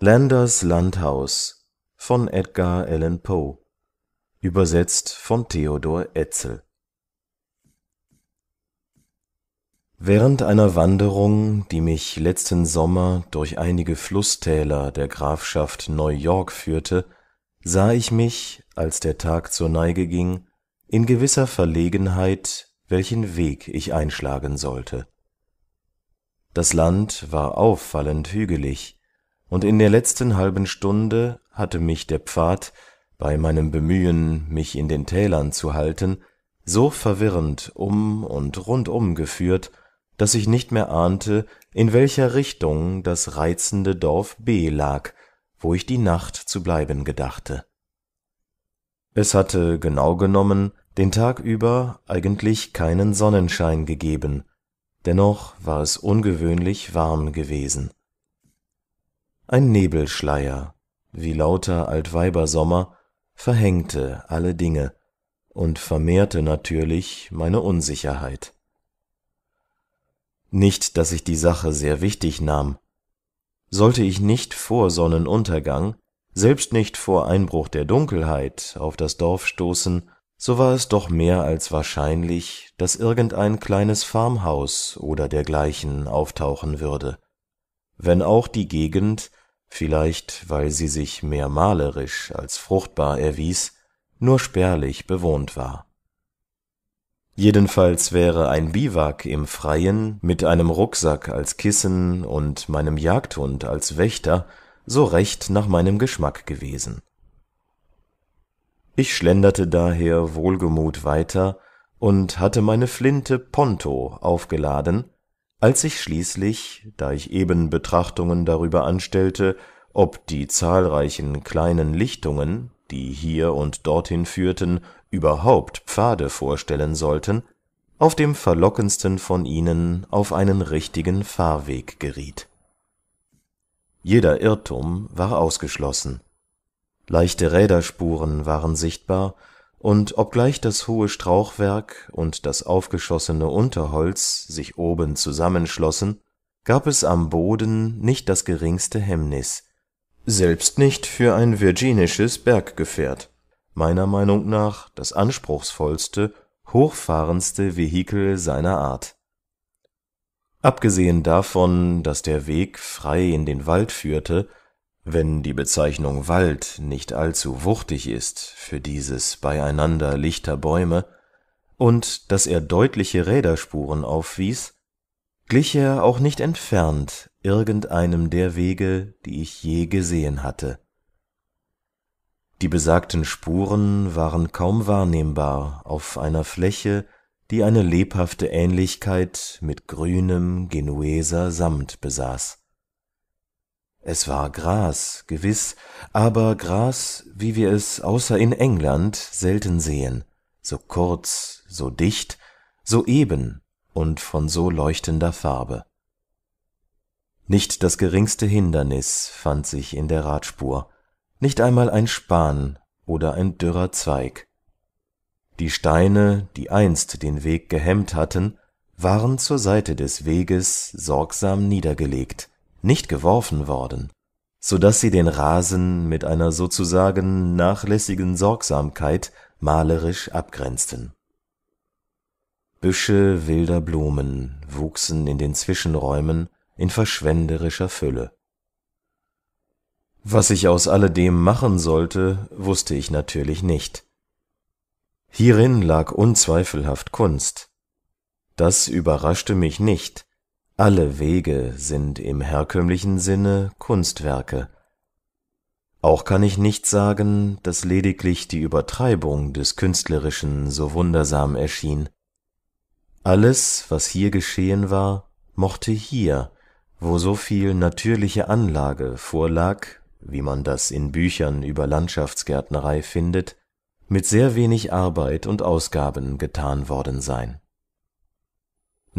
Landers Landhaus von von Edgar Allan Poe übersetzt Theodor Etzel während einer wanderung die mich letzten sommer durch einige Flusstäler der grafschaft New york führte sah ich mich als der tag zur neige ging in gewisser verlegenheit welchen weg ich einschlagen sollte das land war auffallend hügelig und in der letzten halben stunde hatte mich der pfad bei meinem bemühen mich in den tälern zu halten so verwirrend um und rundum geführt daß ich nicht mehr ahnte in welcher richtung das reizende dorf b lag wo ich die nacht zu bleiben gedachte es hatte genau genommen den tag über eigentlich keinen sonnenschein gegeben dennoch war es ungewöhnlich warm gewesen ein nebelschleier wie lauter altweibersommer verhängte alle dinge und vermehrte natürlich meine unsicherheit nicht daß ich die sache sehr wichtig nahm sollte ich nicht vor sonnenuntergang selbst nicht vor einbruch der dunkelheit auf das dorf stoßen so war es doch mehr als wahrscheinlich daß irgendein kleines farmhaus oder dergleichen auftauchen würde wenn auch die gegend vielleicht weil sie sich mehr malerisch als fruchtbar erwies nur spärlich bewohnt war jedenfalls wäre ein biwak im freien mit einem rucksack als kissen und meinem jagdhund als wächter so recht nach meinem geschmack gewesen ich schlenderte daher wohlgemut weiter und hatte meine flinte ponto aufgeladen als ich schließlich da ich eben betrachtungen darüber anstellte ob die zahlreichen kleinen lichtungen die hier und dorthin führten überhaupt pfade vorstellen sollten auf dem verlockendsten von ihnen auf einen richtigen fahrweg geriet jeder irrtum war ausgeschlossen leichte räderspuren waren sichtbar und obgleich das hohe strauchwerk und das aufgeschossene unterholz sich oben zusammenschlossen gab es am boden nicht das geringste hemmnis selbst nicht für ein virginisches berggefährt meiner meinung nach das anspruchsvollste hochfahrendste vehikel seiner art abgesehen davon daß der weg frei in den wald führte wenn die bezeichnung wald nicht allzu wuchtig ist für dieses beieinander lichter bäume und daß er deutliche räderspuren aufwies glich er auch nicht entfernt irgendeinem der wege die ich je gesehen hatte die besagten spuren waren kaum wahrnehmbar auf einer fläche die eine lebhafte ähnlichkeit mit grünem genueser samt besaß es war gras gewiß aber gras wie wir es außer in england selten sehen so kurz so dicht so eben und von so leuchtender farbe nicht das geringste hindernis fand sich in der radspur nicht einmal ein span oder ein dürrer zweig die steine die einst den weg gehemmt hatten waren zur seite des weges sorgsam niedergelegt nicht geworfen worden so daß sie den rasen mit einer sozusagen nachlässigen sorgsamkeit malerisch abgrenzten büsche wilder blumen wuchsen in den zwischenräumen in verschwenderischer fülle was ich aus alledem machen sollte wußte ich natürlich nicht hierin lag unzweifelhaft kunst das überraschte mich nicht alle wege sind im herkömmlichen sinne kunstwerke auch kann ich nicht sagen daß lediglich die übertreibung des künstlerischen so wundersam erschien alles was hier geschehen war mochte hier wo so viel natürliche anlage vorlag wie man das in büchern über landschaftsgärtnerei findet mit sehr wenig arbeit und ausgaben getan worden sein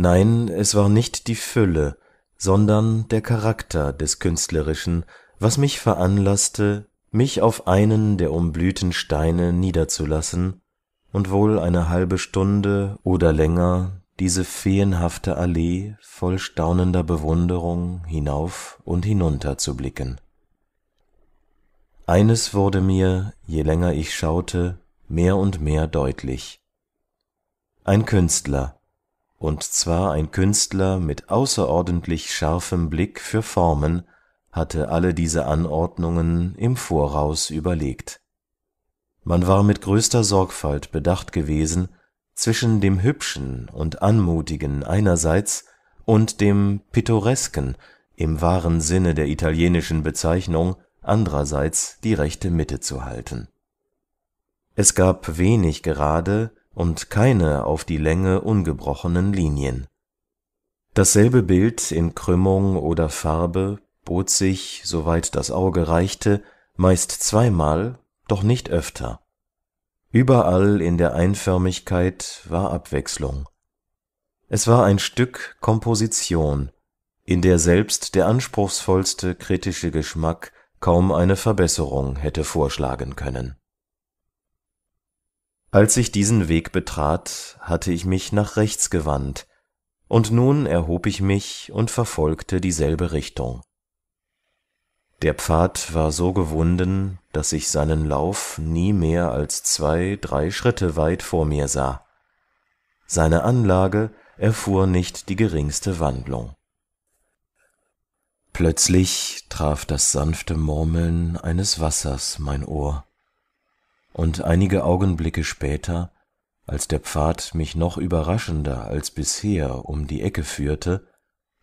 nein es war nicht die fülle sondern der charakter des künstlerischen was mich veranlasste, mich auf einen der umblühten steine niederzulassen und wohl eine halbe stunde oder länger diese feenhafte allee voll staunender bewunderung hinauf und hinunter zu blicken eines wurde mir je länger ich schaute mehr und mehr deutlich ein künstler und zwar ein künstler mit außerordentlich scharfem blick für formen hatte alle diese anordnungen im voraus überlegt man war mit größter sorgfalt bedacht gewesen zwischen dem hübschen und anmutigen einerseits und dem pittoresken im wahren sinne der italienischen bezeichnung andererseits die rechte mitte zu halten es gab wenig gerade und keine auf die länge ungebrochenen linien dasselbe bild in krümmung oder farbe bot sich soweit das auge reichte meist zweimal doch nicht öfter überall in der einförmigkeit war abwechslung es war ein stück komposition in der selbst der anspruchsvollste kritische geschmack kaum eine verbesserung hätte vorschlagen können als ich diesen weg betrat hatte ich mich nach rechts gewandt und nun erhob ich mich und verfolgte dieselbe richtung der pfad war so gewunden daß ich seinen lauf nie mehr als zwei drei schritte weit vor mir sah seine anlage erfuhr nicht die geringste wandlung plötzlich traf das sanfte murmeln eines wassers mein ohr und einige augenblicke später als der pfad mich noch überraschender als bisher um die ecke führte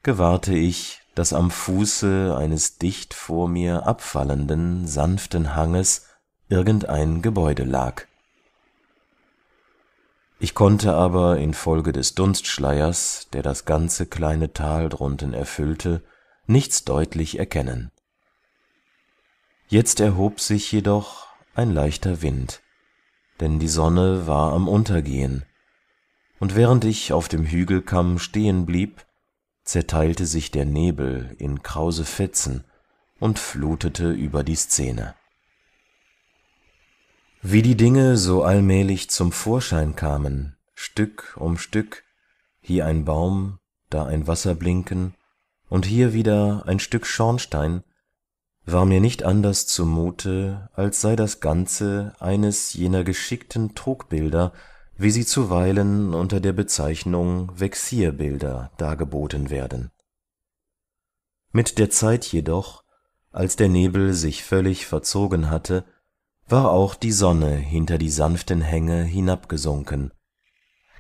gewahrte ich daß am fuße eines dicht vor mir abfallenden sanften hanges irgendein gebäude lag ich konnte aber infolge des dunstschleiers der das ganze kleine tal drunten erfüllte nichts deutlich erkennen jetzt erhob sich jedoch ein leichter wind denn die sonne war am untergehen und während ich auf dem hügelkamm stehen blieb zerteilte sich der nebel in krause fetzen und flutete über die szene wie die dinge so allmählich zum vorschein kamen stück um stück hier ein baum da ein wasserblinken und hier wieder ein stück schornstein war mir nicht anders zumute als sei das ganze eines jener geschickten trugbilder wie sie zuweilen unter der bezeichnung vexierbilder dargeboten werden mit der zeit jedoch als der nebel sich völlig verzogen hatte war auch die sonne hinter die sanften hänge hinabgesunken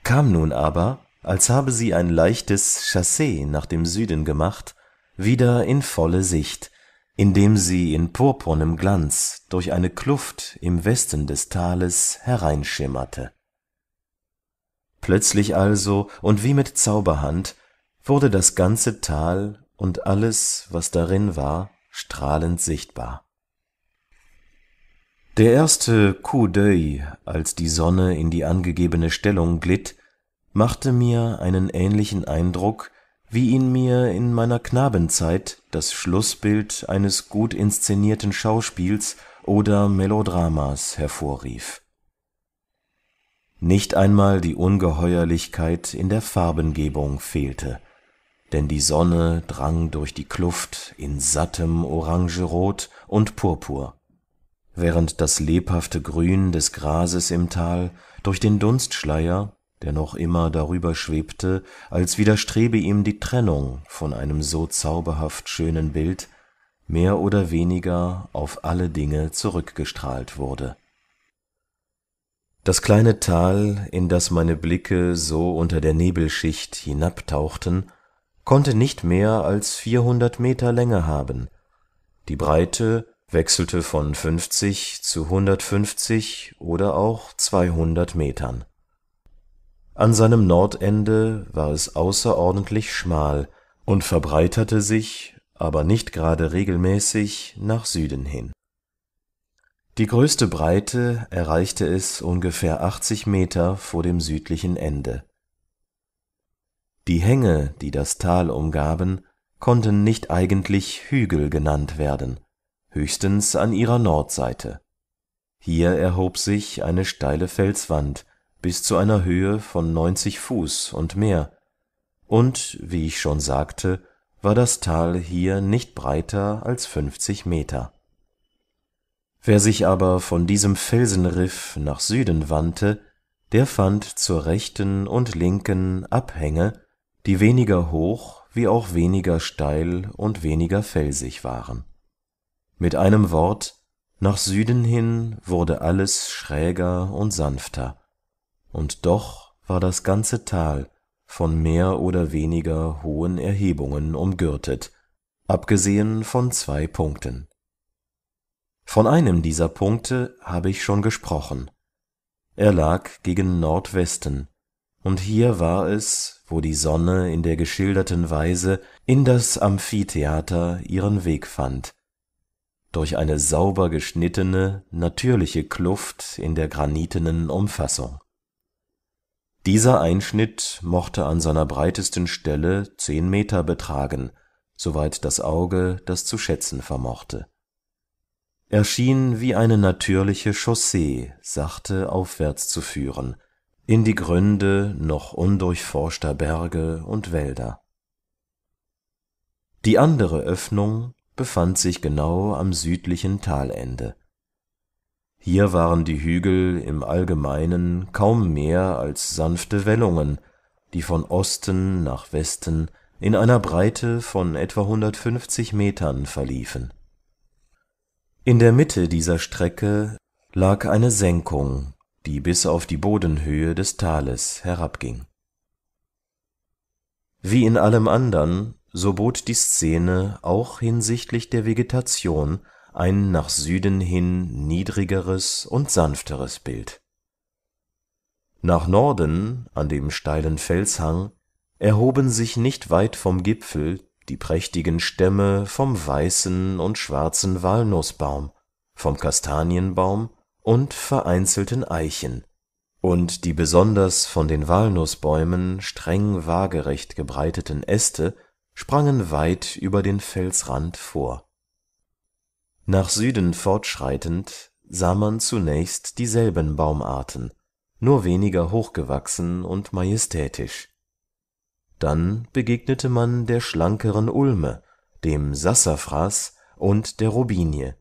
kam nun aber als habe sie ein leichtes Chassé nach dem süden gemacht wieder in volle sicht indem sie in purpurnem glanz durch eine kluft im westen des tales hereinschimmerte plötzlich also und wie mit zauberhand wurde das ganze tal und alles was darin war strahlend sichtbar der erste coup d'œil, als die sonne in die angegebene stellung glitt machte mir einen ähnlichen eindruck wie ihn mir in meiner knabenzeit das schlußbild eines gut inszenierten schauspiels oder melodramas hervorrief nicht einmal die ungeheuerlichkeit in der farbengebung fehlte denn die sonne drang durch die kluft in sattem orangerot und purpur während das lebhafte grün des grases im tal durch den Dunstschleier der noch immer darüber schwebte als widerstrebe ihm die trennung von einem so zauberhaft schönen bild mehr oder weniger auf alle dinge zurückgestrahlt wurde das kleine tal in das meine blicke so unter der nebelschicht hinabtauchten konnte nicht mehr als vierhundert meter länge haben die breite wechselte von fünfzig zu hundertfünfzig oder auch zweihundert metern an seinem nordende war es außerordentlich schmal und verbreiterte sich aber nicht gerade regelmäßig nach süden hin die größte breite erreichte es ungefähr achtzig meter vor dem südlichen ende die hänge die das tal umgaben konnten nicht eigentlich hügel genannt werden höchstens an ihrer nordseite hier erhob sich eine steile felswand bis zu einer höhe von neunzig fuß und mehr und wie ich schon sagte war das tal hier nicht breiter als fünfzig meter wer sich aber von diesem felsenriff nach süden wandte der fand zur rechten und linken abhänge die weniger hoch wie auch weniger steil und weniger felsig waren mit einem wort nach süden hin wurde alles schräger und sanfter und doch war das ganze tal von mehr oder weniger hohen erhebungen umgürtet abgesehen von zwei punkten von einem dieser punkte habe ich schon gesprochen er lag gegen nordwesten und hier war es wo die sonne in der geschilderten weise in das amphitheater ihren weg fand durch eine sauber geschnittene natürliche kluft in der granitenen umfassung dieser einschnitt mochte an seiner breitesten stelle zehn meter betragen soweit das auge das zu schätzen vermochte er schien wie eine natürliche chaussee sachte aufwärts zu führen in die gründe noch undurchforschter berge und wälder die andere öffnung befand sich genau am südlichen talende hier waren die hügel im allgemeinen kaum mehr als sanfte wellungen die von osten nach westen in einer breite von etwa metern verliefen in der mitte dieser strecke lag eine senkung die bis auf die bodenhöhe des tales herabging wie in allem andern so bot die szene auch hinsichtlich der vegetation ein nach süden hin niedrigeres und sanfteres bild nach norden an dem steilen felshang erhoben sich nicht weit vom gipfel die prächtigen stämme vom weißen und schwarzen walnußbaum vom kastanienbaum und vereinzelten eichen und die besonders von den walnußbäumen streng waagerecht gebreiteten äste sprangen weit über den felsrand vor nach süden fortschreitend sah man zunächst dieselben baumarten nur weniger hochgewachsen und majestätisch dann begegnete man der schlankeren ulme dem sassafras und der robinie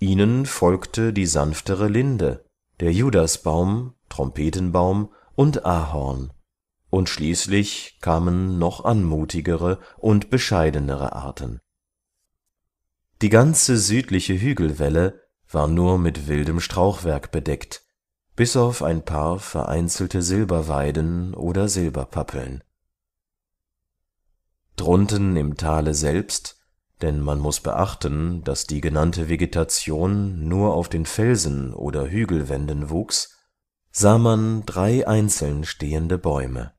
ihnen folgte die sanftere linde der judasbaum trompetenbaum und ahorn und schließlich kamen noch anmutigere und bescheidenere arten die ganze südliche hügelwelle war nur mit wildem strauchwerk bedeckt bis auf ein paar vereinzelte silberweiden oder silberpappeln drunten im tale selbst denn man muß beachten daß die genannte vegetation nur auf den felsen oder hügelwänden wuchs sah man drei einzeln stehende bäume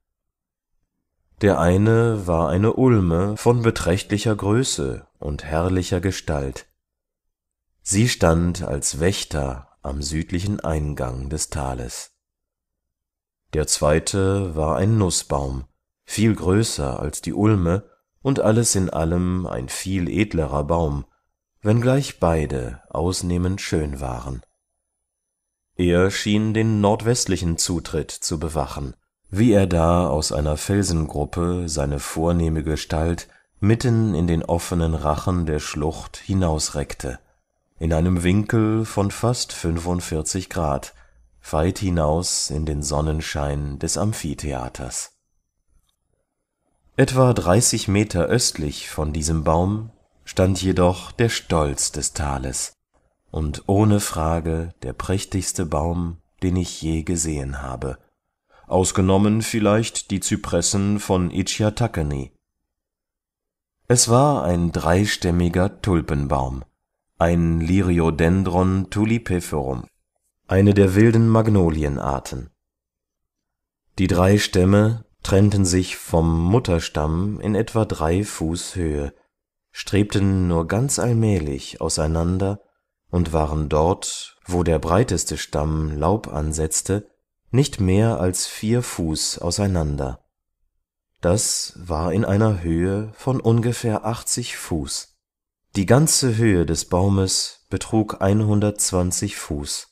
der eine war eine ulme von beträchtlicher größe und herrlicher gestalt sie stand als wächter am südlichen eingang des tales der zweite war ein nußbaum viel größer als die ulme und alles in allem ein viel edlerer baum wenngleich beide ausnehmend schön waren er schien den nordwestlichen zutritt zu bewachen wie er da aus einer felsengruppe seine vornehme gestalt mitten in den offenen rachen der schlucht hinausreckte in einem winkel von fast 45 grad weit hinaus in den sonnenschein des amphitheaters etwa dreißig meter östlich von diesem baum stand jedoch der stolz des tales und ohne frage der prächtigste baum den ich je gesehen habe ausgenommen vielleicht die zypressen von es war ein dreistämmiger tulpenbaum ein liriodendron tulipiferum eine der wilden magnolienarten die drei stämme trennten sich vom mutterstamm in etwa drei fuß höhe strebten nur ganz allmählich auseinander und waren dort wo der breiteste stamm laub ansetzte nicht mehr als vier fuß auseinander das war in einer höhe von ungefähr achtzig fuß die ganze höhe des baumes betrug einhundertzwanzig fuß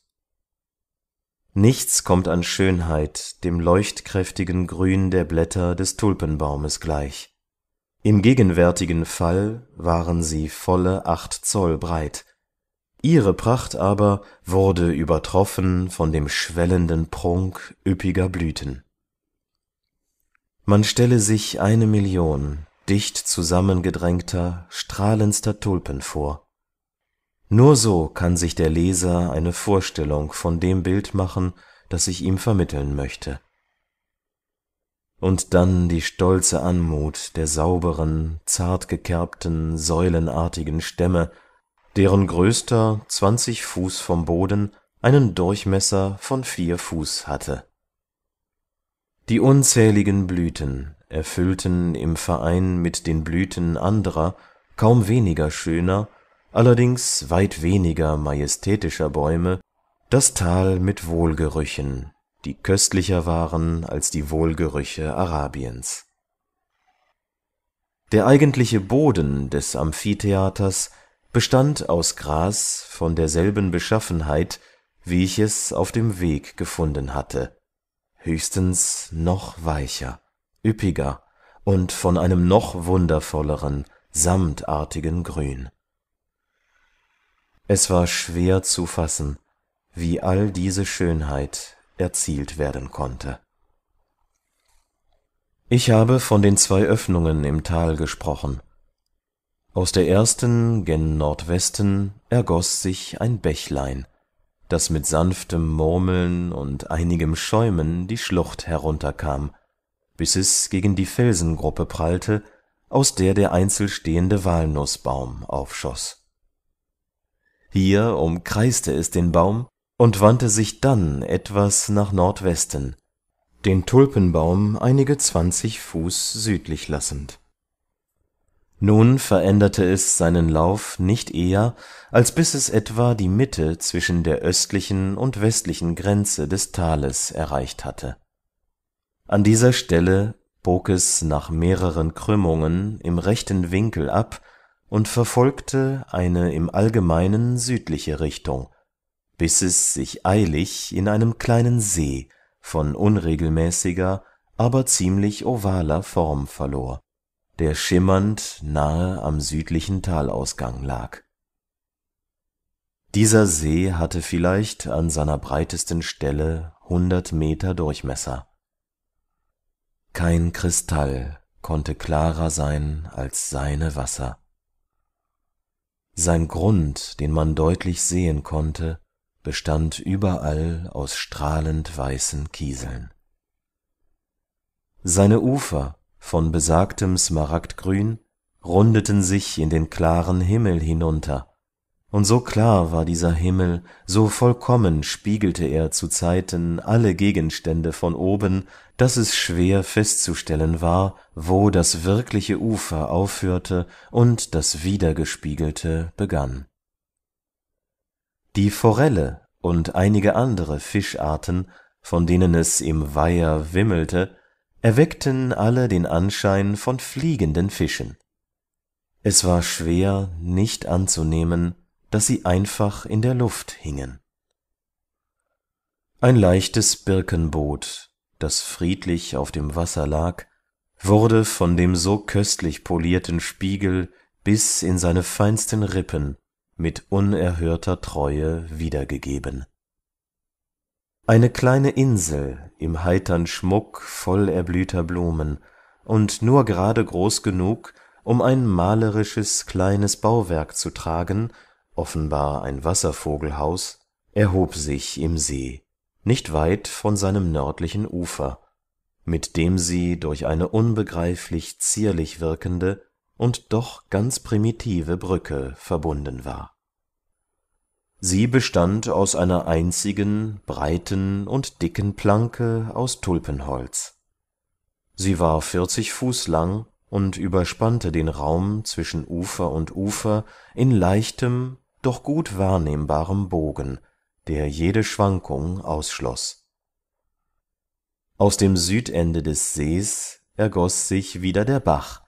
nichts kommt an schönheit dem leuchtkräftigen grün der blätter des tulpenbaumes gleich im gegenwärtigen fall waren sie volle acht zoll breit ihre pracht aber wurde übertroffen von dem schwellenden prunk üppiger blüten man stelle sich eine million dicht zusammengedrängter strahlendster tulpen vor nur so kann sich der leser eine vorstellung von dem bild machen das ich ihm vermitteln möchte und dann die stolze anmut der sauberen zartgekerbten säulenartigen stämme deren größter zwanzig fuß vom boden einen durchmesser von vier fuß hatte die unzähligen blüten erfüllten im verein mit den blüten anderer kaum weniger schöner allerdings weit weniger majestätischer bäume das tal mit wohlgerüchen die köstlicher waren als die wohlgerüche arabiens der eigentliche boden des amphitheaters bestand aus gras von derselben beschaffenheit wie ich es auf dem weg gefunden hatte höchstens noch weicher üppiger und von einem noch wundervolleren samtartigen grün es war schwer zu fassen wie all diese schönheit erzielt werden konnte ich habe von den zwei öffnungen im tal gesprochen aus der ersten gen nordwesten ergoß sich ein bächlein das mit sanftem murmeln und einigem schäumen die schlucht herunterkam bis es gegen die felsengruppe prallte aus der der einzelstehende Walnussbaum aufschoß hier umkreiste es den baum und wandte sich dann etwas nach nordwesten den tulpenbaum einige zwanzig fuß südlich lassend nun veränderte es seinen lauf nicht eher als bis es etwa die mitte zwischen der östlichen und westlichen grenze des tales erreicht hatte an dieser stelle bog es nach mehreren krümmungen im rechten winkel ab und verfolgte eine im allgemeinen südliche richtung bis es sich eilig in einem kleinen see von unregelmäßiger aber ziemlich ovaler form verlor der schimmernd nahe am südlichen talausgang lag dieser see hatte vielleicht an seiner breitesten stelle hundert meter durchmesser kein kristall konnte klarer sein als seine wasser sein grund den man deutlich sehen konnte bestand überall aus strahlend weißen kieseln seine ufer von besagtem smaragdgrün rundeten sich in den klaren himmel hinunter und so klar war dieser himmel so vollkommen spiegelte er zu zeiten alle gegenstände von oben daß es schwer festzustellen war wo das wirkliche ufer aufhörte und das Wiedergespiegelte begann die forelle und einige andere fischarten von denen es im weiher wimmelte erweckten alle den anschein von fliegenden fischen es war schwer nicht anzunehmen daß sie einfach in der luft hingen ein leichtes birkenboot das friedlich auf dem wasser lag wurde von dem so köstlich polierten spiegel bis in seine feinsten rippen mit unerhörter treue wiedergegeben eine kleine insel im heitern schmuck voll erblühter blumen und nur gerade groß genug um ein malerisches kleines bauwerk zu tragen offenbar ein wasservogelhaus erhob sich im see nicht weit von seinem nördlichen ufer mit dem sie durch eine unbegreiflich zierlich wirkende und doch ganz primitive brücke verbunden war sie bestand aus einer einzigen breiten und dicken planke aus tulpenholz sie war vierzig fuß lang und überspannte den raum zwischen ufer und ufer in leichtem doch gut wahrnehmbarem bogen der jede schwankung ausschloß aus dem südende des sees ergoß sich wieder der bach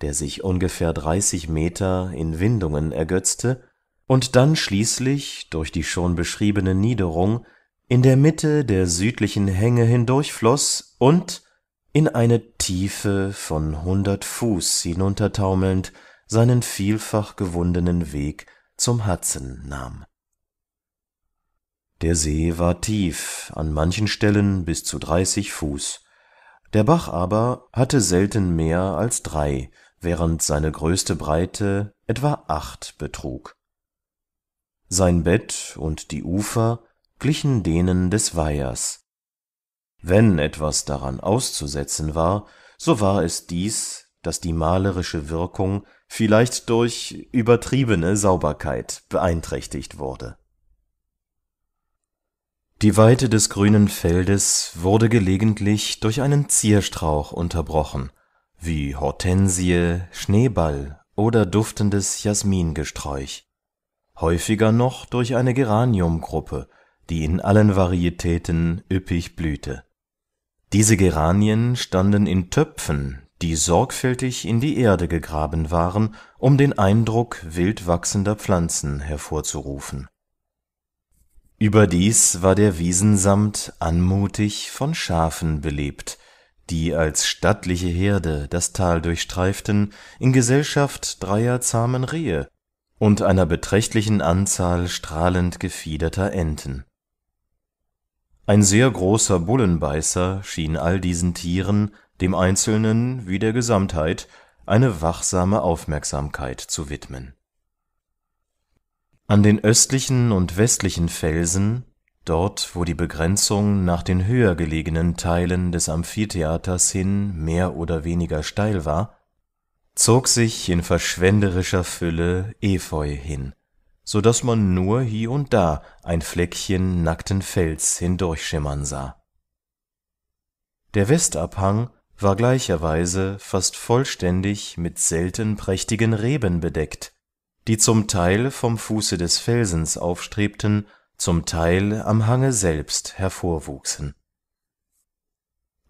der sich ungefähr dreißig meter in windungen ergötzte und dann schließlich durch die schon beschriebene niederung in der mitte der südlichen hänge hindurchfloß und in eine tiefe von hundert fuß hinuntertaumelnd seinen vielfach gewundenen weg zum hudson nahm der see war tief an manchen stellen bis zu dreißig fuß der bach aber hatte selten mehr als drei während seine größte breite etwa acht betrug sein bett und die ufer glichen denen des weihers wenn etwas daran auszusetzen war so war es dies daß die malerische wirkung vielleicht durch übertriebene sauberkeit beeinträchtigt wurde die weite des grünen feldes wurde gelegentlich durch einen zierstrauch unterbrochen wie hortensie schneeball oder duftendes Jasmingesträuch häufiger noch durch eine geraniumgruppe die in allen varietäten üppig blühte diese geranien standen in töpfen die sorgfältig in die erde gegraben waren um den eindruck wild wachsender pflanzen hervorzurufen überdies war der Wiesensamt anmutig von schafen belebt die als stattliche herde das tal durchstreiften in gesellschaft dreier zahmen rehe und einer beträchtlichen anzahl strahlend gefiederter enten ein sehr großer bullenbeißer schien all diesen tieren dem einzelnen wie der gesamtheit eine wachsame aufmerksamkeit zu widmen an den östlichen und westlichen felsen dort wo die begrenzung nach den höher gelegenen teilen des amphitheaters hin mehr oder weniger steil war zog sich in verschwenderischer fülle efeu hin so daß man nur hie und da ein fleckchen nackten Fels hindurchschimmern sah der westabhang war gleicherweise fast vollständig mit selten prächtigen reben bedeckt die zum teil vom fuße des felsens aufstrebten zum teil am hange selbst hervorwuchsen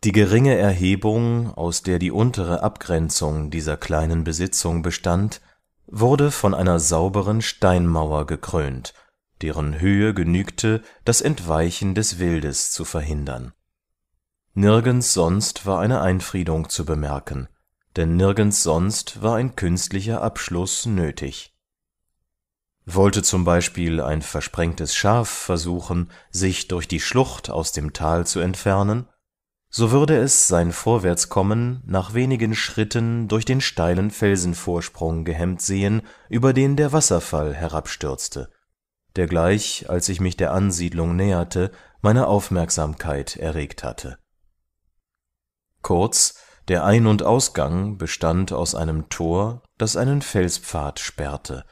die geringe erhebung aus der die untere abgrenzung dieser kleinen besitzung bestand wurde von einer sauberen steinmauer gekrönt deren höhe genügte das entweichen des wildes zu verhindern nirgends sonst war eine einfriedung zu bemerken denn nirgends sonst war ein künstlicher Abschluss nötig wollte zum Beispiel ein versprengtes schaf versuchen sich durch die schlucht aus dem tal zu entfernen so würde es sein vorwärtskommen nach wenigen schritten durch den steilen felsenvorsprung gehemmt sehen über den der wasserfall herabstürzte der gleich als ich mich der ansiedlung näherte meine aufmerksamkeit erregt hatte kurz der ein und ausgang bestand aus einem tor das einen felspfad sperrte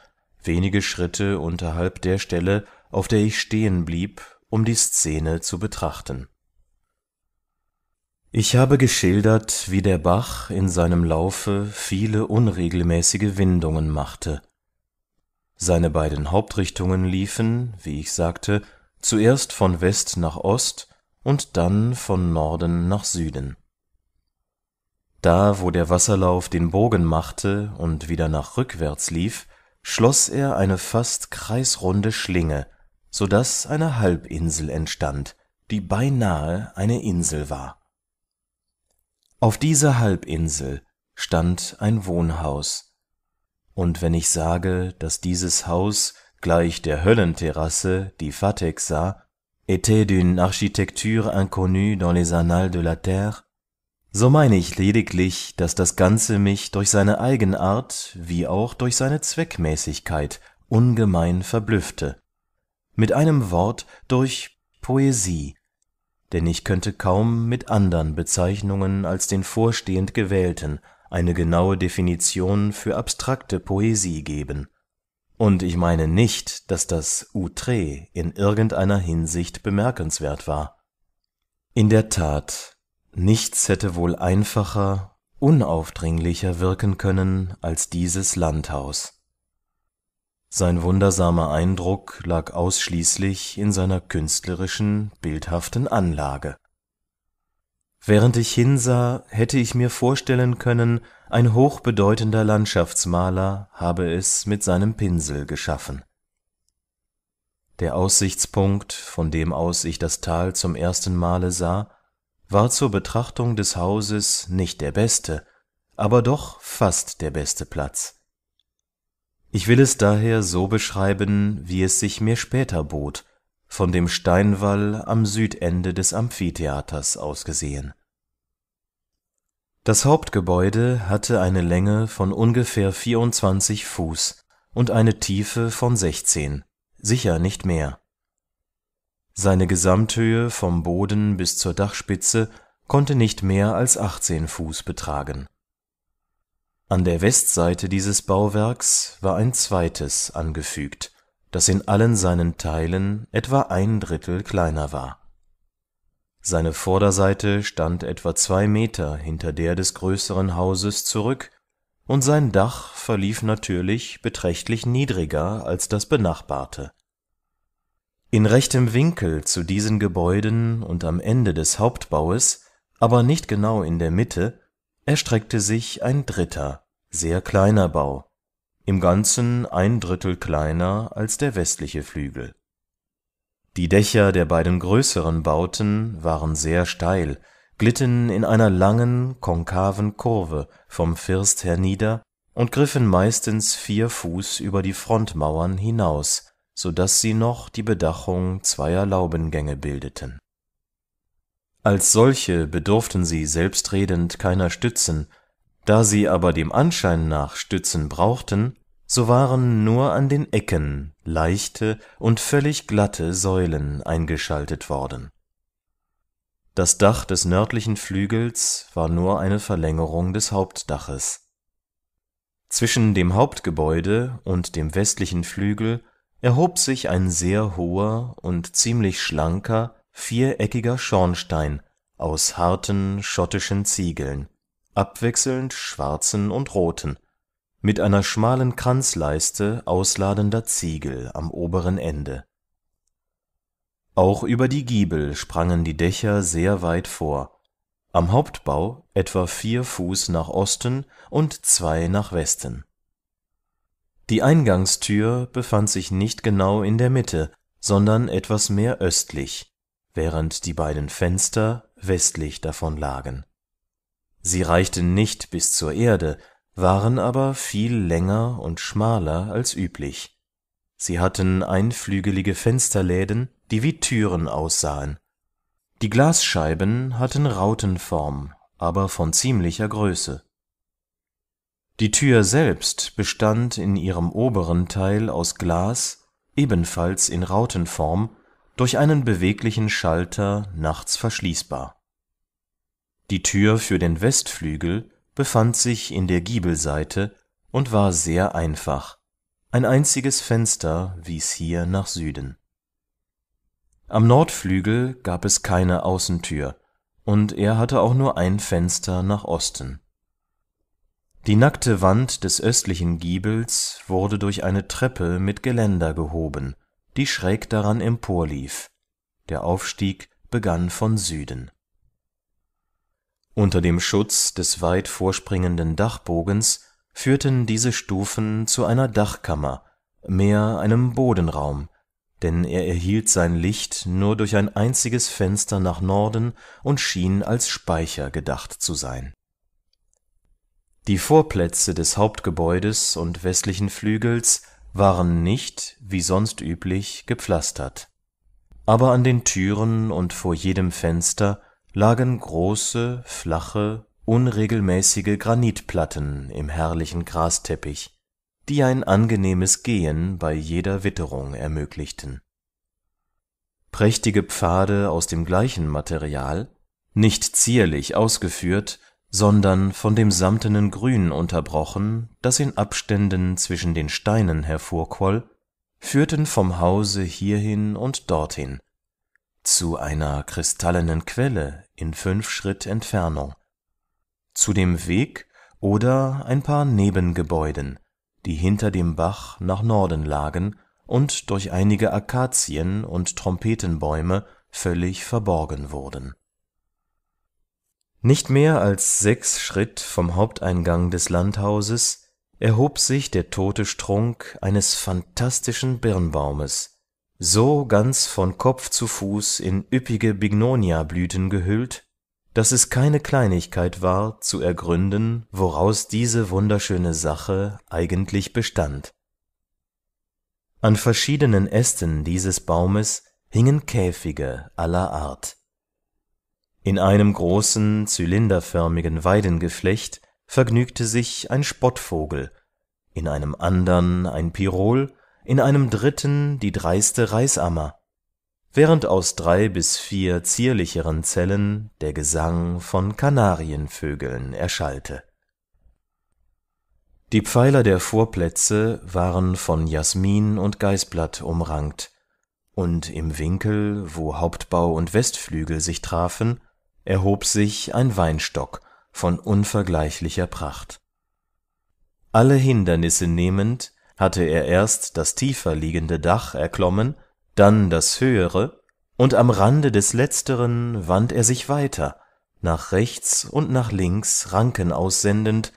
wenige schritte unterhalb der stelle auf der ich stehen blieb um die szene zu betrachten ich habe geschildert wie der bach in seinem laufe viele unregelmäßige windungen machte seine beiden hauptrichtungen liefen wie ich sagte zuerst von west nach ost und dann von norden nach süden da wo der wasserlauf den bogen machte und wieder nach rückwärts lief schloß er eine fast kreisrunde schlinge so daß eine halbinsel entstand die beinahe eine insel war auf dieser halbinsel stand ein wohnhaus und wenn ich sage daß dieses haus gleich der höllenterrasse die Fatek sah était d'une architecture inconnue dans les annales de la terre so meine ich lediglich daß das ganze mich durch seine eigenart wie auch durch seine zweckmäßigkeit ungemein verblüffte mit einem wort durch poesie denn ich könnte kaum mit andern bezeichnungen als den vorstehend gewählten eine genaue definition für abstrakte poesie geben und ich meine nicht daß das outre in irgendeiner hinsicht bemerkenswert war in der Tat, nichts hätte wohl einfacher unaufdringlicher wirken können als dieses landhaus sein wundersamer eindruck lag ausschließlich in seiner künstlerischen bildhaften anlage während ich hinsah hätte ich mir vorstellen können ein hochbedeutender landschaftsmaler habe es mit seinem pinsel geschaffen der aussichtspunkt von dem aus ich das tal zum ersten male sah war zur betrachtung des hauses nicht der beste aber doch fast der beste platz ich will es daher so beschreiben wie es sich mir später bot von dem steinwall am südende des amphitheaters ausgesehen. das hauptgebäude hatte eine länge von ungefähr 24 fuß und eine tiefe von 16, sicher nicht mehr seine gesamthöhe vom boden bis zur dachspitze konnte nicht mehr als 18 fuß betragen an der westseite dieses bauwerks war ein zweites angefügt das in allen seinen teilen etwa ein drittel kleiner war seine vorderseite stand etwa zwei meter hinter der des größeren hauses zurück und sein dach verlief natürlich beträchtlich niedriger als das benachbarte in rechtem winkel zu diesen gebäuden und am ende des hauptbaues aber nicht genau in der mitte erstreckte sich ein dritter sehr kleiner bau im ganzen ein drittel kleiner als der westliche flügel die dächer der beiden größeren bauten waren sehr steil glitten in einer langen konkaven kurve vom first hernieder und griffen meistens vier fuß über die frontmauern hinaus so daß sie noch die bedachung zweier laubengänge bildeten als solche bedurften sie selbstredend keiner stützen da sie aber dem anschein nach stützen brauchten so waren nur an den ecken leichte und völlig glatte säulen eingeschaltet worden das dach des nördlichen flügels war nur eine verlängerung des hauptdaches zwischen dem hauptgebäude und dem westlichen flügel erhob sich ein sehr hoher und ziemlich schlanker viereckiger schornstein aus harten schottischen ziegeln abwechselnd schwarzen und roten mit einer schmalen kranzleiste ausladender ziegel am oberen ende auch über die giebel sprangen die dächer sehr weit vor am hauptbau etwa vier fuß nach osten und zwei nach westen die eingangstür befand sich nicht genau in der mitte sondern etwas mehr östlich während die beiden fenster westlich davon lagen sie reichten nicht bis zur erde waren aber viel länger und schmaler als üblich sie hatten einflügelige fensterläden die wie türen aussahen die glasscheiben hatten rautenform aber von ziemlicher größe die tür selbst bestand in ihrem oberen teil aus glas ebenfalls in Rautenform, durch einen beweglichen schalter nachts verschließbar die tür für den westflügel befand sich in der giebelseite und war sehr einfach ein einziges fenster wies hier nach süden am nordflügel gab es keine außentür und er hatte auch nur ein fenster nach osten die nackte wand des östlichen giebels wurde durch eine treppe mit geländer gehoben die schräg daran emporlief der aufstieg begann von süden unter dem schutz des weit vorspringenden dachbogens führten diese stufen zu einer dachkammer mehr einem bodenraum denn er erhielt sein licht nur durch ein einziges fenster nach norden und schien als speicher gedacht zu sein die vorplätze des hauptgebäudes und westlichen flügels waren nicht wie sonst üblich gepflastert aber an den türen und vor jedem fenster lagen große flache unregelmäßige granitplatten im herrlichen grasteppich die ein angenehmes gehen bei jeder witterung ermöglichten prächtige pfade aus dem gleichen material nicht zierlich ausgeführt sondern von dem samtenen grün unterbrochen das in abständen zwischen den steinen hervorquoll führten vom hause hierhin und dorthin zu einer kristallenen quelle in fünf schritt entfernung zu dem weg oder ein paar nebengebäuden die hinter dem bach nach norden lagen und durch einige akazien und trompetenbäume völlig verborgen wurden nicht mehr als sechs schritt vom haupteingang des landhauses erhob sich der tote strunk eines fantastischen birnbaumes so ganz von kopf zu fuß in üppige bignoniablüten gehüllt daß es keine kleinigkeit war zu ergründen woraus diese wunderschöne sache eigentlich bestand an verschiedenen ästen dieses baumes hingen käfige aller art in einem großen zylinderförmigen weidengeflecht vergnügte sich ein spottvogel in einem andern ein pirol in einem dritten die dreiste reisammer während aus drei bis vier zierlicheren zellen der gesang von kanarienvögeln erschallte die pfeiler der vorplätze waren von jasmin und geißblatt umrankt und im winkel wo hauptbau und westflügel sich trafen erhob sich ein weinstock von unvergleichlicher pracht alle hindernisse nehmend hatte er erst das tiefer liegende dach erklommen dann das höhere und am rande des letzteren wand er sich weiter nach rechts und nach links ranken aussendend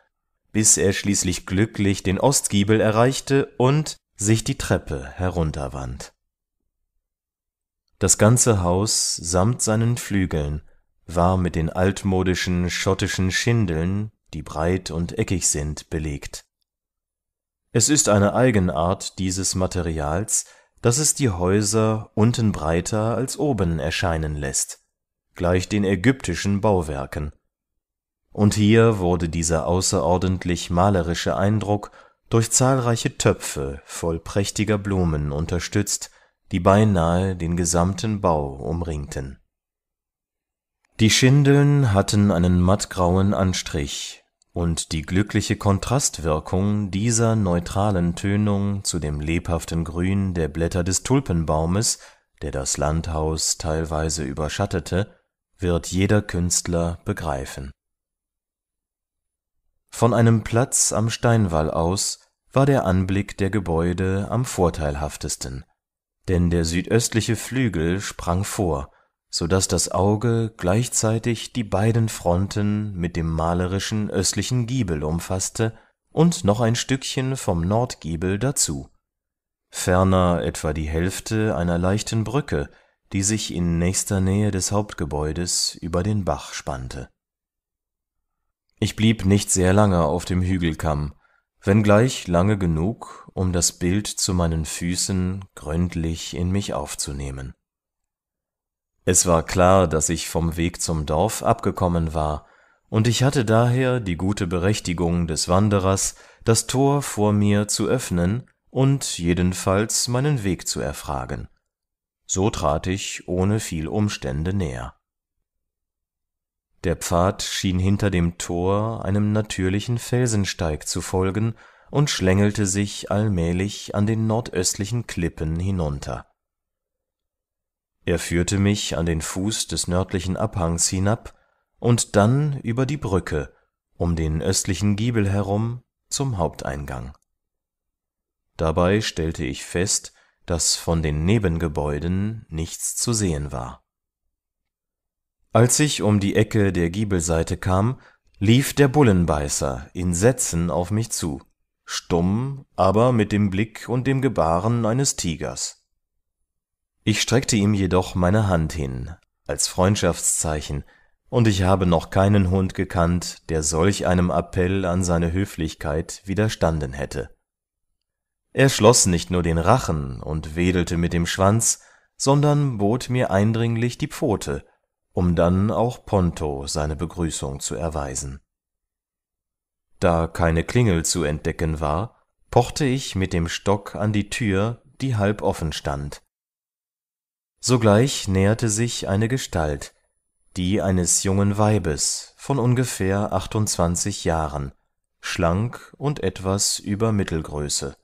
bis er schließlich glücklich den ostgiebel erreichte und sich die treppe herunterwand das ganze haus samt seinen flügeln war mit den altmodischen schottischen schindeln die breit und eckig sind belegt es ist eine eigenart dieses materials daß es die häuser unten breiter als oben erscheinen lässt, gleich den ägyptischen bauwerken und hier wurde dieser außerordentlich malerische eindruck durch zahlreiche töpfe voll prächtiger blumen unterstützt die beinahe den gesamten bau umringten die schindeln hatten einen mattgrauen anstrich und die glückliche kontrastwirkung dieser neutralen tönung zu dem lebhaften grün der blätter des tulpenbaumes der das landhaus teilweise überschattete wird jeder künstler begreifen von einem platz am steinwall aus war der anblick der gebäude am vorteilhaftesten denn der südöstliche flügel sprang vor so daß das auge gleichzeitig die beiden fronten mit dem malerischen östlichen giebel umfaßte und noch ein stückchen vom nordgiebel dazu ferner etwa die hälfte einer leichten brücke die sich in nächster nähe des hauptgebäudes über den bach spannte ich blieb nicht sehr lange auf dem hügelkamm wenngleich lange genug um das bild zu meinen füßen gründlich in mich aufzunehmen es war klar daß ich vom weg zum dorf abgekommen war und ich hatte daher die gute berechtigung des wanderers das tor vor mir zu öffnen und jedenfalls meinen weg zu erfragen so trat ich ohne viel umstände näher der pfad schien hinter dem tor einem natürlichen felsensteig zu folgen und schlängelte sich allmählich an den nordöstlichen klippen hinunter er führte mich an den fuß des nördlichen abhangs hinab und dann über die brücke um den östlichen giebel herum zum haupteingang dabei stellte ich fest daß von den nebengebäuden nichts zu sehen war als ich um die ecke der giebelseite kam lief der bullenbeißer in sätzen auf mich zu stumm aber mit dem blick und dem gebaren eines tigers ich streckte ihm jedoch meine hand hin als freundschaftszeichen und ich habe noch keinen hund gekannt der solch einem appell an seine höflichkeit widerstanden hätte er schloss nicht nur den rachen und wedelte mit dem schwanz sondern bot mir eindringlich die pfote um dann auch ponto seine begrüßung zu erweisen da keine klingel zu entdecken war pochte ich mit dem stock an die tür die halb offen stand sogleich näherte sich eine gestalt die eines jungen weibes von ungefähr achtundzwanzig jahren schlank und etwas über mittelgröße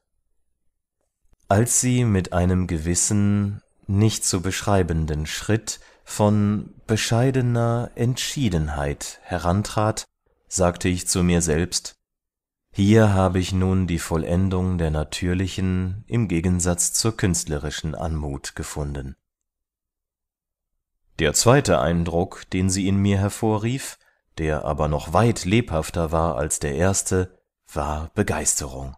als sie mit einem gewissen nicht zu beschreibenden schritt von bescheidener entschiedenheit herantrat sagte ich zu mir selbst hier habe ich nun die vollendung der natürlichen im gegensatz zur künstlerischen anmut gefunden der zweite eindruck den sie in mir hervorrief der aber noch weit lebhafter war als der erste war begeisterung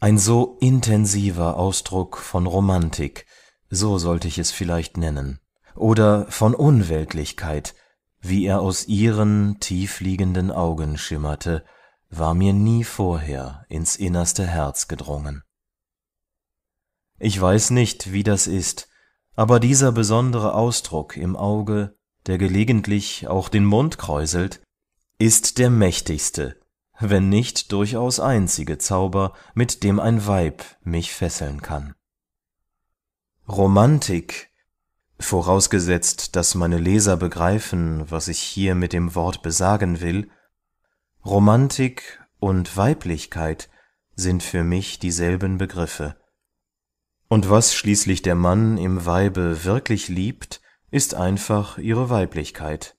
ein so intensiver ausdruck von romantik so sollte ich es vielleicht nennen oder von unweltlichkeit wie er aus ihren tiefliegenden augen schimmerte war mir nie vorher ins innerste herz gedrungen ich weiß nicht wie das ist aber dieser besondere ausdruck im auge der gelegentlich auch den mund kräuselt ist der mächtigste wenn nicht durchaus einzige zauber mit dem ein weib mich fesseln kann romantik vorausgesetzt daß meine leser begreifen was ich hier mit dem wort besagen will romantik und weiblichkeit sind für mich dieselben begriffe und was schließlich der mann im weibe wirklich liebt ist einfach ihre weiblichkeit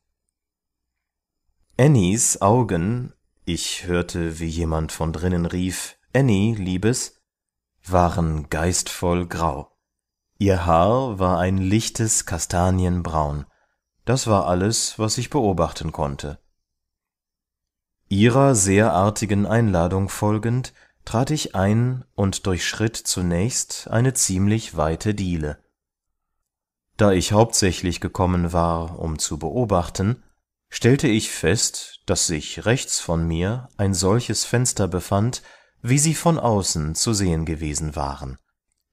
annies augen ich hörte wie jemand von drinnen rief annie liebes waren geistvoll grau ihr haar war ein lichtes kastanienbraun das war alles was ich beobachten konnte ihrer sehr artigen einladung folgend trat ich ein und durchschritt zunächst eine ziemlich weite diele da ich hauptsächlich gekommen war um zu beobachten stellte ich fest daß sich rechts von mir ein solches fenster befand wie sie von außen zu sehen gewesen waren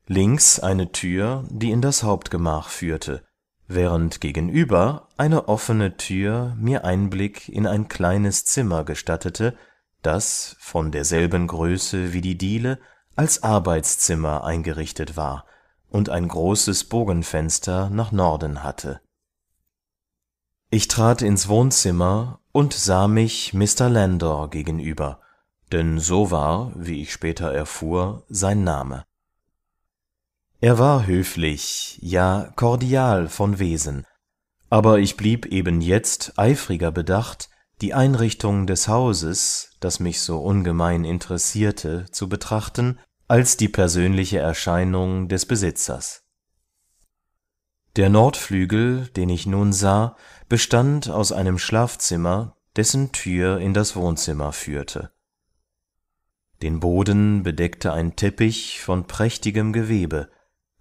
links eine tür die in das hauptgemach führte während gegenüber eine offene tür mir einblick in ein kleines zimmer gestattete das von derselben größe wie die diele als arbeitszimmer eingerichtet war und ein großes bogenfenster nach norden hatte ich trat ins wohnzimmer und sah mich mr landor gegenüber denn so war wie ich später erfuhr sein name er war höflich ja kordial von wesen aber ich blieb eben jetzt eifriger bedacht die einrichtung des hauses das mich so ungemein interessierte zu betrachten als die persönliche erscheinung des besitzers der nordflügel den ich nun sah bestand aus einem schlafzimmer dessen tür in das wohnzimmer führte den boden bedeckte ein teppich von prächtigem gewebe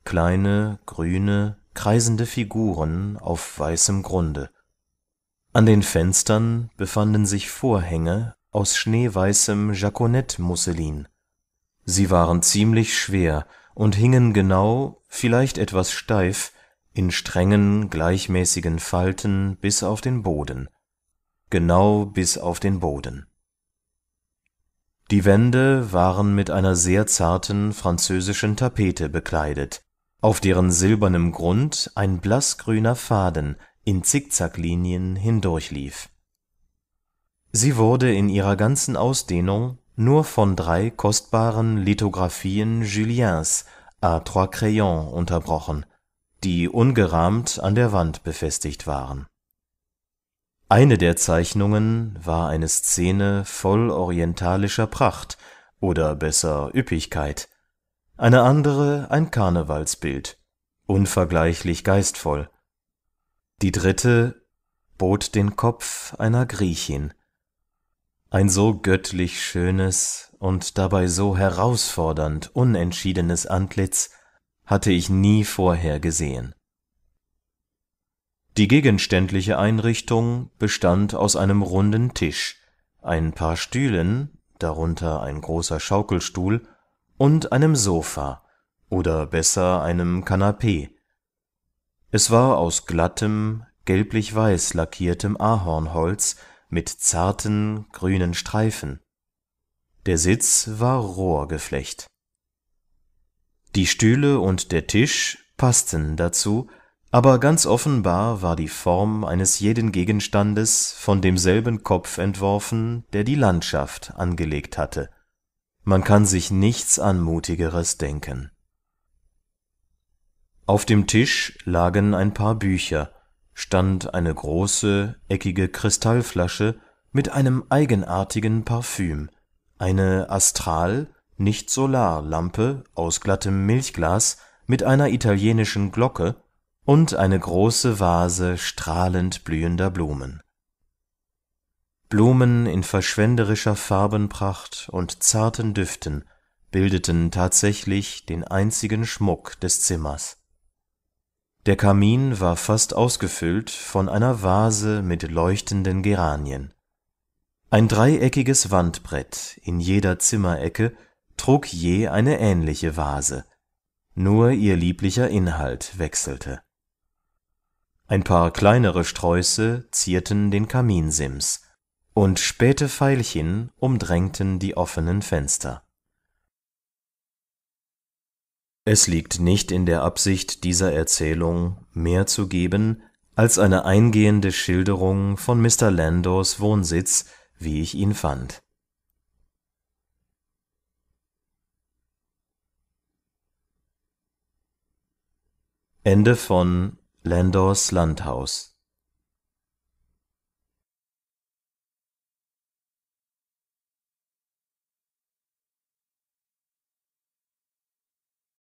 kleine grüne kreisende figuren auf weißem grunde an den fenstern befanden sich vorhänge aus schneeweißem jakkonettmusselin sie waren ziemlich schwer und hingen genau vielleicht etwas steif in strengen gleichmäßigen falten bis auf den boden genau bis auf den boden die wände waren mit einer sehr zarten französischen tapete bekleidet auf deren silbernem grund ein blassgrüner faden in zickzacklinien hindurchlief sie wurde in ihrer ganzen ausdehnung nur von drei kostbaren lithographien juliens à trois crayons unterbrochen die ungerahmt an der wand befestigt waren eine der zeichnungen war eine szene voll orientalischer pracht oder besser üppigkeit eine andere ein karnevalsbild unvergleichlich geistvoll die dritte bot den kopf einer griechin ein so göttlich schönes und dabei so herausfordernd unentschiedenes antlitz hatte ich nie vorher gesehen die gegenständliche einrichtung bestand aus einem runden tisch ein paar stühlen darunter ein großer schaukelstuhl und einem sofa oder besser einem kanapee es war aus glattem gelblich-weiß lackiertem ahornholz mit zarten grünen streifen der sitz war rohrgeflecht die stühle und der tisch passten dazu aber ganz offenbar war die form eines jeden gegenstandes von demselben kopf entworfen der die landschaft angelegt hatte man kann sich nichts anmutigeres denken auf dem tisch lagen ein paar bücher stand eine große eckige kristallflasche mit einem eigenartigen parfüm eine astral nicht Solarlampe aus glattem milchglas mit einer italienischen glocke und eine große vase strahlend blühender blumen blumen in verschwenderischer farbenpracht und zarten düften bildeten tatsächlich den einzigen schmuck des zimmers der kamin war fast ausgefüllt von einer vase mit leuchtenden geranien ein dreieckiges wandbrett in jeder zimmerecke trug je eine ähnliche vase nur ihr lieblicher inhalt wechselte ein paar kleinere sträuße zierten den kaminsims und späte veilchen umdrängten die offenen fenster es liegt nicht in der absicht dieser erzählung mehr zu geben als eine eingehende schilderung von mr Landors wohnsitz wie ich ihn fand Ende von Landors Landhaus